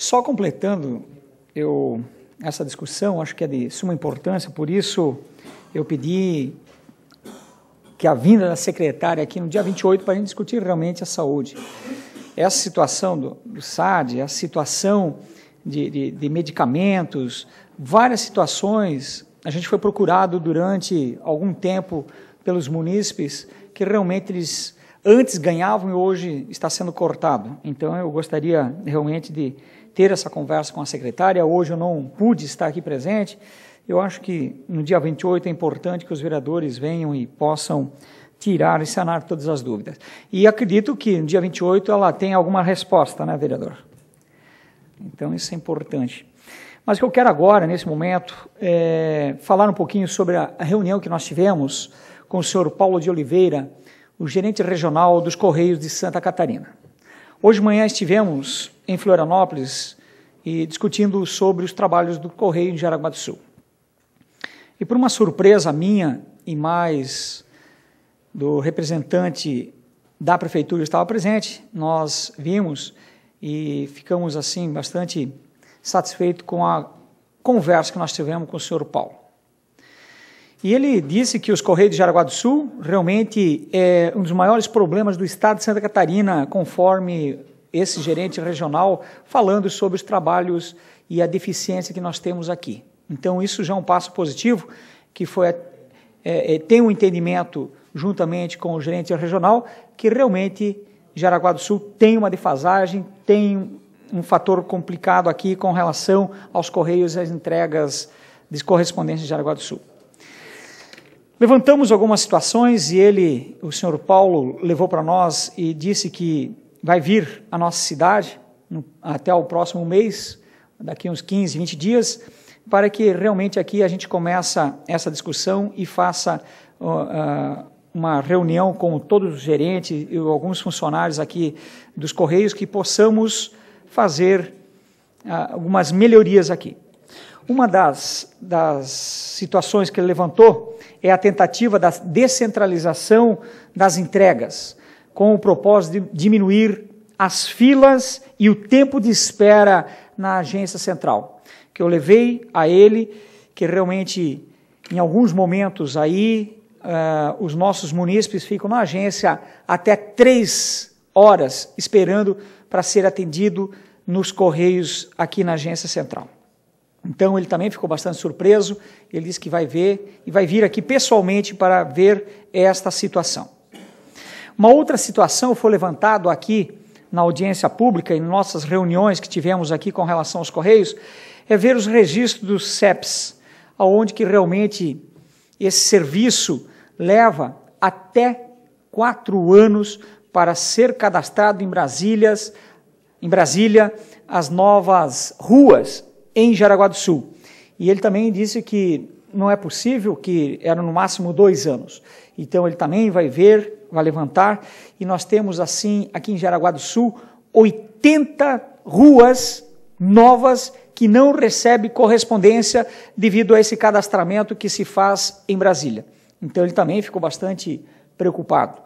Só completando eu, essa discussão, acho que é de suma importância, por isso eu pedi que a vinda da secretária aqui no dia 28 para a gente discutir realmente a saúde. Essa situação do, do SAD, a situação de, de, de medicamentos, várias situações, a gente foi procurado durante algum tempo pelos munícipes que realmente eles antes ganhavam e hoje está sendo cortado. Então eu gostaria realmente de ter essa conversa com a secretária. Hoje eu não pude estar aqui presente. Eu acho que no dia 28 é importante que os vereadores venham e possam tirar e sanar todas as dúvidas. E acredito que no dia 28 ela tem alguma resposta, né, vereador? Então isso é importante. Mas o que eu quero agora, nesse momento, é falar um pouquinho sobre a reunião que nós tivemos com o senhor Paulo de Oliveira, o gerente regional dos Correios de Santa Catarina. Hoje de manhã estivemos em Florianópolis e discutindo sobre os trabalhos do Correio de Jaraguá do Sul. E por uma surpresa minha e mais do representante da prefeitura estava presente, nós vimos e ficamos assim bastante satisfeitos com a conversa que nós tivemos com o senhor Paulo. E ele disse que os Correios de Jaraguá do Sul realmente é um dos maiores problemas do estado de Santa Catarina, conforme esse gerente regional falando sobre os trabalhos e a deficiência que nós temos aqui. Então, isso já é um passo positivo, que foi é, é, tem um entendimento juntamente com o gerente regional que realmente Jaraguá do Sul tem uma defasagem, tem um fator complicado aqui com relação aos correios e às entregas de correspondência de Jaraguá do Sul. Levantamos algumas situações e ele, o senhor Paulo, levou para nós e disse que vai vir à nossa cidade no, até o próximo mês, daqui uns 15, 20 dias, para que realmente aqui a gente começa essa discussão e faça uh, uma reunião com todos os gerentes e alguns funcionários aqui dos Correios que possamos fazer uh, algumas melhorias aqui. Uma das, das situações que ele levantou é a tentativa da descentralização das entregas, com o propósito de diminuir as filas e o tempo de espera na agência central. Que eu levei a ele, que realmente em alguns momentos aí uh, os nossos munícipes ficam na agência até três horas esperando para ser atendido nos correios aqui na agência central. Então ele também ficou bastante surpreso. Ele disse que vai ver e vai vir aqui pessoalmente para ver esta situação. Uma outra situação foi levantada aqui na audiência pública e nossas reuniões que tivemos aqui com relação aos Correios é ver os registros dos CEPs, aonde que realmente esse serviço leva até quatro anos para ser cadastrado em Brasília, em Brasília as novas ruas em Jaraguá do Sul. E ele também disse que não é possível, que eram no máximo dois anos. Então ele também vai ver, vai levantar, e nós temos assim, aqui em Jaraguá do Sul, 80 ruas novas que não recebe correspondência devido a esse cadastramento que se faz em Brasília. Então ele também ficou bastante preocupado.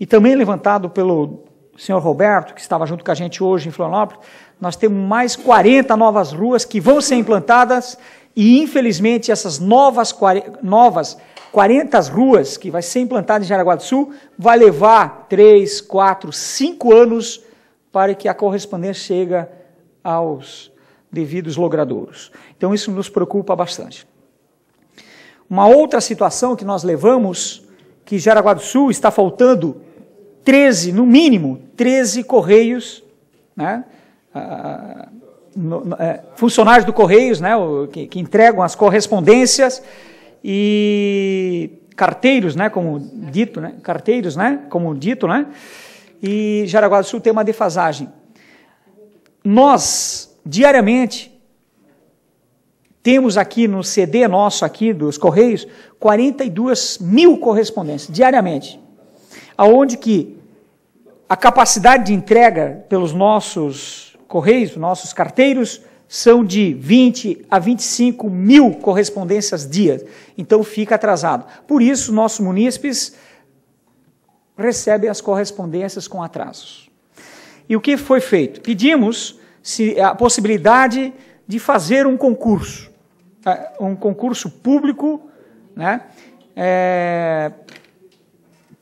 E também levantado pelo o senhor Roberto, que estava junto com a gente hoje em Florianópolis, nós temos mais 40 novas ruas que vão ser implantadas e, infelizmente, essas novas, novas 40 ruas que vai ser implantadas em Jaraguá do Sul vai levar 3, 4, 5 anos para que a correspondência chegue aos devidos logradouros. Então, isso nos preocupa bastante. Uma outra situação que nós levamos, que Jaraguá do Sul está faltando 13, no mínimo, 13 correios, né? Ah, é, funcionários do Correios, né, que, que, entregam as correspondências e carteiros, né, como dito, né, carteiros, né, como dito, né, e Jaraguá do Sul tem uma defasagem. Nós, diariamente, temos aqui no CD nosso aqui dos Correios, 42 mil correspondências, diariamente aonde que a capacidade de entrega pelos nossos correios, nossos carteiros, são de 20 a 25 mil correspondências dia. Então fica atrasado. Por isso, nossos munícipes recebem as correspondências com atrasos. E o que foi feito? Pedimos se a possibilidade de fazer um concurso, eh, um concurso público, né? É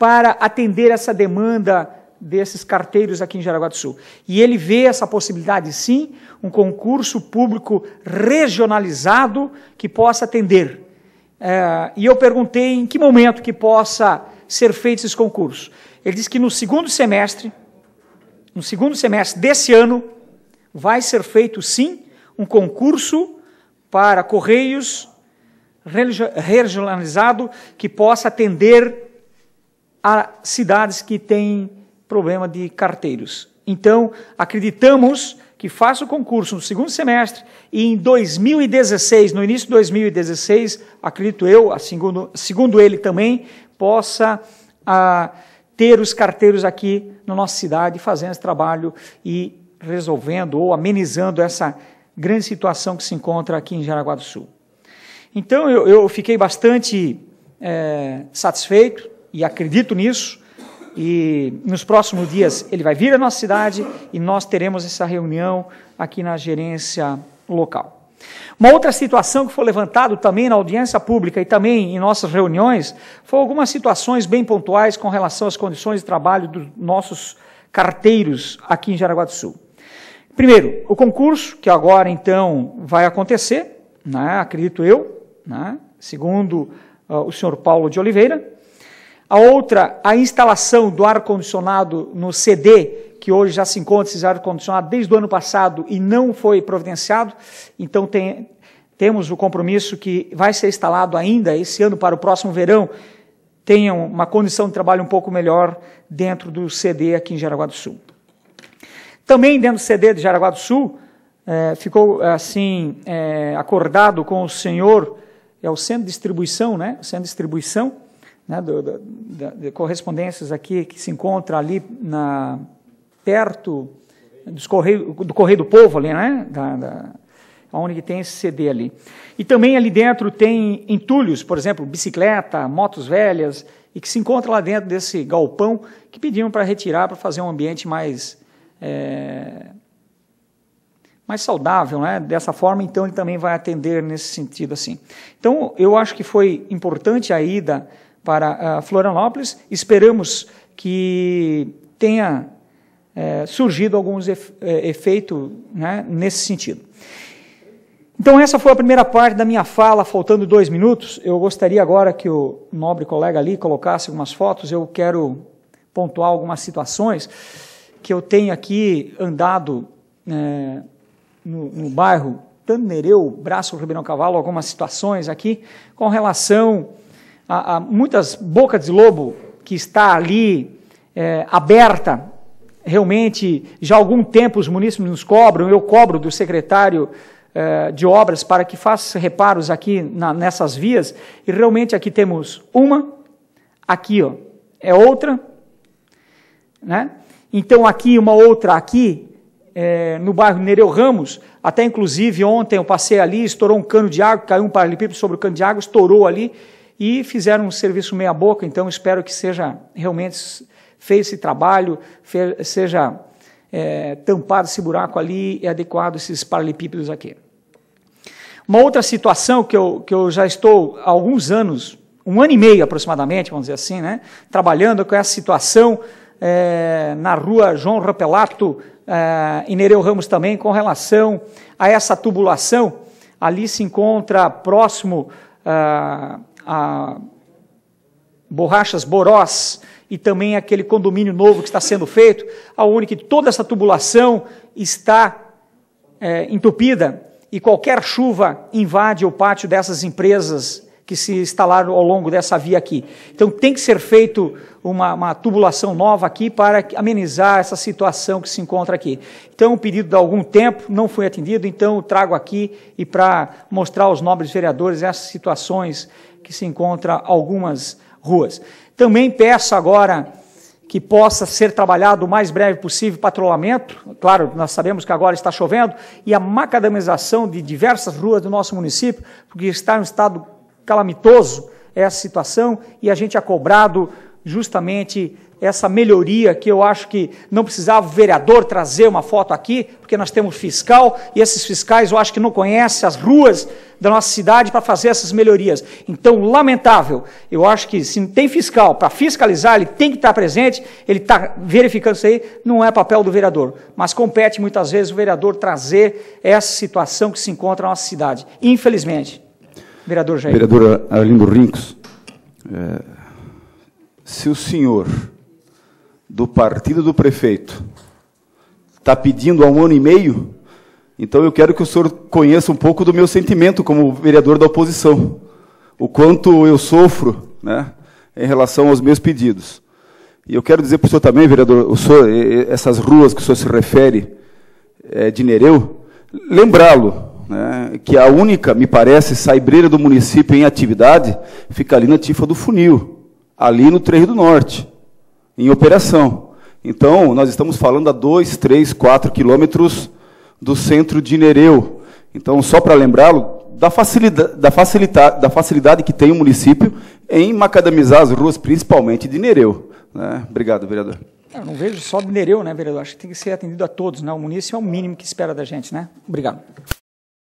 para atender essa demanda desses carteiros aqui em Jaraguá do Sul. E ele vê essa possibilidade, sim, um concurso público regionalizado que possa atender. É, e eu perguntei em que momento que possa ser feito esses concursos. Ele disse que no segundo semestre, no segundo semestre desse ano, vai ser feito, sim, um concurso para Correios regionalizado que possa atender a cidades que têm problema de carteiros. Então, acreditamos que faça o concurso no segundo semestre e em 2016, no início de 2016, acredito eu, segundo, segundo ele também, possa a, ah, ter os carteiros aqui na nossa cidade fazendo esse trabalho e resolvendo ou amenizando essa grande situação que se encontra aqui em Jaraguá do Sul. Então, eu, eu fiquei bastante é, satisfeito e acredito nisso. E nos próximos dias ele vai vir à nossa cidade e nós teremos essa reunião aqui na gerência local. Uma outra situação que foi levantada também na audiência pública e também em nossas reuniões foram algumas situações bem pontuais com relação às condições de trabalho dos nossos carteiros aqui em Jaraguá do Sul. Primeiro, o concurso, que agora então vai acontecer, né, acredito eu, né, segundo uh, o senhor Paulo de Oliveira, a outra, a instalação do ar-condicionado no CD, que hoje já se encontra esse ar-condicionado desde o ano passado e não foi providenciado. Então tem, temos o compromisso que vai ser instalado ainda esse ano para o próximo verão, tenham uma condição de trabalho um pouco melhor dentro do CD aqui em Jaraguá do Sul. Também dentro do CD de Jaraguá do Sul, eh, ficou assim eh, acordado com o senhor, é o centro de distribuição, né? O centro de distribuição, né, do, da, de correspondências aqui que se encontra ali na, perto dos correio, do Correio do Povo, ali, né, da, da, onde tem esse CD ali. E também ali dentro tem entulhos, por exemplo, bicicleta, motos velhas, e que se encontra lá dentro desse galpão que pediam para retirar para fazer um ambiente mais, é, mais saudável. Né? Dessa forma, então, ele também vai atender nesse sentido assim. Então, eu acho que foi importante a ida para ah, Florianópolis. Esperamos que tenha é, surgido alguns eh, efeito né, nesse sentido. Então essa foi a primeira parte da minha fala, faltando dois minutos. Eu gostaria agora que o nobre colega ali colocasse algumas fotos. Eu quero pontuar algumas situações que eu tenho aqui andado é, no, no, bairro Tanereu, Braço Ribeirão Cavalo, algumas situações aqui com relação há, há muitas bocas de lobo que está ali é, aberta. Realmente, já há algum tempo os munícipes nos cobram, eu cobro do secretário é, de obras para que faça reparos aqui na, nessas vias, e realmente aqui temos uma, aqui ó, é outra, né? Então aqui uma outra aqui, é, no bairro Nereu Ramos, até inclusive ontem eu passei ali, estourou um cano de água, caiu um paralelepípedo sobre o cano de água, estourou ali, e fizeram um serviço meia-boca, então espero que seja realmente feito esse trabalho, fez, seja é, tampado esse buraco ali e adequado esses paralelepípedos aqui. Uma outra situação que eu, que eu já estou há alguns anos, um ano e meio aproximadamente, vamos dizer assim, né, trabalhando com essa situação é, na rua João Rapelato é, Nereu Ramos também, com relação a essa tubulação. Ali se encontra próximo. É, a borrachas Borós e também aquele condomínio novo que está sendo feito, aonde que toda essa tubulação está é, entupida e qualquer chuva invade o pátio dessas empresas que se instalaram ao longo dessa via aqui. Então tem que ser feito uma, uma tubulação nova aqui para amenizar essa situação que se encontra aqui. Então, o pedido de algum tempo não foi atendido, então trago aqui e para mostrar aos nobres vereadores essas situações que se encontram algumas ruas. Também peço agora que possa ser trabalhado o mais breve possível patrulhamento. Claro, nós sabemos que agora está chovendo e a macadamização de diversas ruas do nosso município, porque está em um estado calamitoso essa situação e a gente é cobrado justamente essa melhoria que eu acho que não precisava o vereador trazer uma foto aqui, porque nós temos fiscal e esses fiscais eu acho que não conhecem as ruas da nossa cidade para fazer essas melhorias. Então, lamentável, eu acho que se não tem fiscal para fiscalizar, ele tem que estar presente, ele está verificando isso aí, não é papel do vereador, mas compete muitas vezes o vereador trazer essa situação que se encontra na nossa cidade, infelizmente. Vereador Jair. Vereadora Arlindo Rincos. É se o senhor do partido do prefeito está pedindo há um ano e meio, então eu quero que o senhor conheça um pouco do meu sentimento como vereador da oposição, o quanto eu sofro né, em relação aos meus pedidos. E eu quero dizer para o senhor também, vereador, senhor, essas ruas que o senhor se refere é, de Nereu, lembrá-lo né, que a única, me parece, saibreira do município em atividade fica ali na Tifa do Funil ali no Trevo do Norte, em operação. Então, nós estamos falando a 2, 3, 4 quilômetros do centro de Nereu. Então, só para lembrá-lo, da, facilidade, da, facilita, da facilidade que tem o município em macadamizar as ruas, principalmente de Nereu. Né? Obrigado, vereador. Eu não vejo só de Nereu, né, vereador? Acho que tem que ser atendido a todos, né? O município é o mínimo que espera da gente, né? Obrigado.